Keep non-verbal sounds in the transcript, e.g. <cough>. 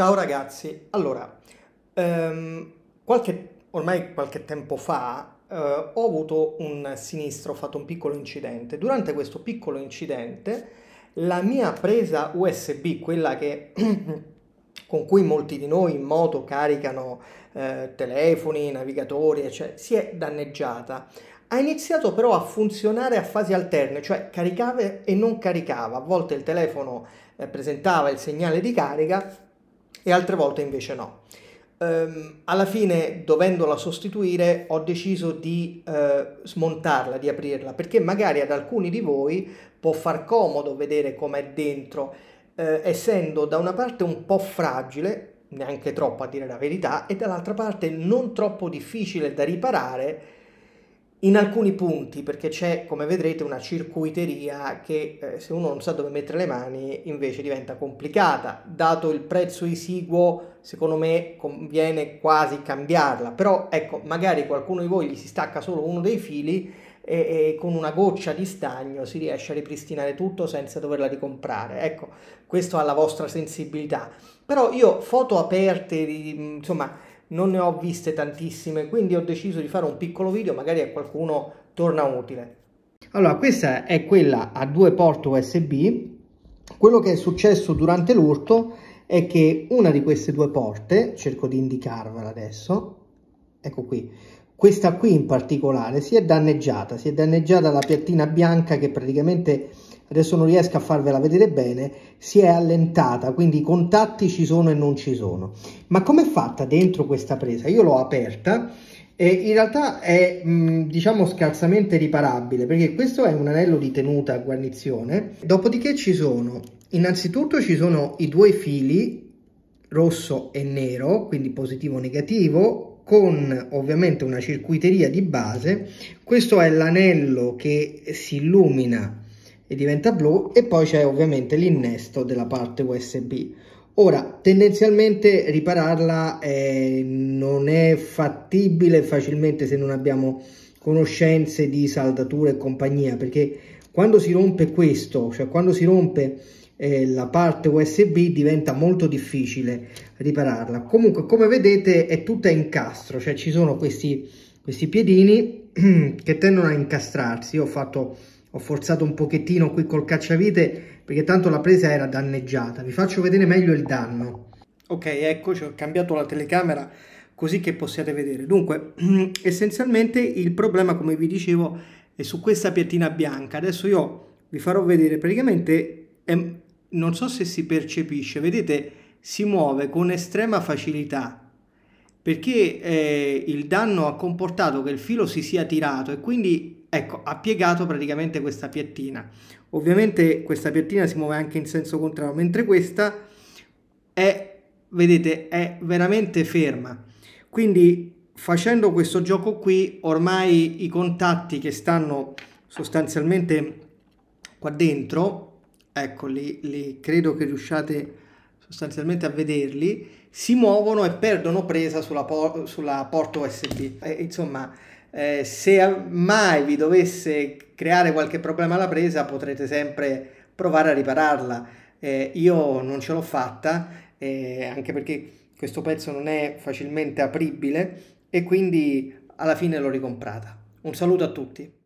Ciao ragazzi, allora, ehm, qualche, ormai qualche tempo fa eh, ho avuto un sinistro, ho fatto un piccolo incidente. Durante questo piccolo incidente la mia presa USB, quella che, <clears throat> con cui molti di noi in moto caricano eh, telefoni, navigatori, eccetera, cioè, si è danneggiata. Ha iniziato però a funzionare a fasi alterne, cioè caricava e non caricava. A volte il telefono eh, presentava il segnale di carica, e altre volte invece no. Ehm, alla fine, dovendola sostituire, ho deciso di eh, smontarla, di aprirla, perché magari ad alcuni di voi può far comodo vedere com'è dentro, eh, essendo da una parte un po' fragile, neanche troppo a dire la verità, e dall'altra parte non troppo difficile da riparare in alcuni punti, perché c'è, come vedrete, una circuiteria che eh, se uno non sa dove mettere le mani invece diventa complicata. Dato il prezzo esiguo, secondo me conviene quasi cambiarla, però ecco, magari qualcuno di voi gli si stacca solo uno dei fili e, e con una goccia di stagno si riesce a ripristinare tutto senza doverla ricomprare. Ecco, questo alla vostra sensibilità. Però io foto aperte, di, insomma non ne ho viste tantissime, quindi ho deciso di fare un piccolo video, magari a qualcuno torna utile. Allora, questa è quella a due porte USB. Quello che è successo durante l'urto è che una di queste due porte, cerco di indicarvela adesso, ecco qui, questa qui in particolare si è danneggiata, si è danneggiata la piattina bianca che praticamente adesso non riesco a farvela vedere bene, si è allentata, quindi i contatti ci sono e non ci sono. Ma com'è fatta dentro questa presa? Io l'ho aperta e in realtà è mh, diciamo scarsamente riparabile perché questo è un anello di tenuta a guarnizione, dopodiché ci sono, innanzitutto ci sono i due fili rosso e nero, quindi positivo e negativo, con ovviamente una circuiteria di base. Questo è l'anello che si illumina e diventa blu e poi c'è ovviamente l'innesto della parte USB. Ora, tendenzialmente ripararla eh, non è fattibile facilmente se non abbiamo conoscenze di saldatura e compagnia, perché quando si rompe questo, cioè quando si rompe eh, la parte USB diventa molto difficile ripararla. Comunque, come vedete, è tutta incastro, cioè ci sono questi, questi piedini <clears throat> che tendono a incastrarsi. Io ho fatto ho forzato un pochettino qui col cacciavite perché tanto la presa era danneggiata vi faccio vedere meglio il danno ok eccoci ho cambiato la telecamera così che possiate vedere dunque <clears throat> essenzialmente il problema come vi dicevo è su questa piattina bianca adesso io vi farò vedere praticamente è, non so se si percepisce vedete si muove con estrema facilità perché eh, il danno ha comportato che il filo si sia tirato e quindi ecco, ha piegato praticamente questa piattina. Ovviamente questa piattina si muove anche in senso contrario, mentre questa è, vedete, è veramente ferma. Quindi facendo questo gioco qui, ormai i contatti che stanno sostanzialmente qua dentro, eccoli, li credo che riusciate sostanzialmente a vederli, si muovono e perdono presa sulla, por sulla porta USB. E, eh, insomma, eh, se mai vi dovesse creare qualche problema alla presa potrete sempre provare a ripararla. Eh, io non ce l'ho fatta, eh, anche perché questo pezzo non è facilmente apribile e quindi alla fine l'ho ricomprata. Un saluto a tutti.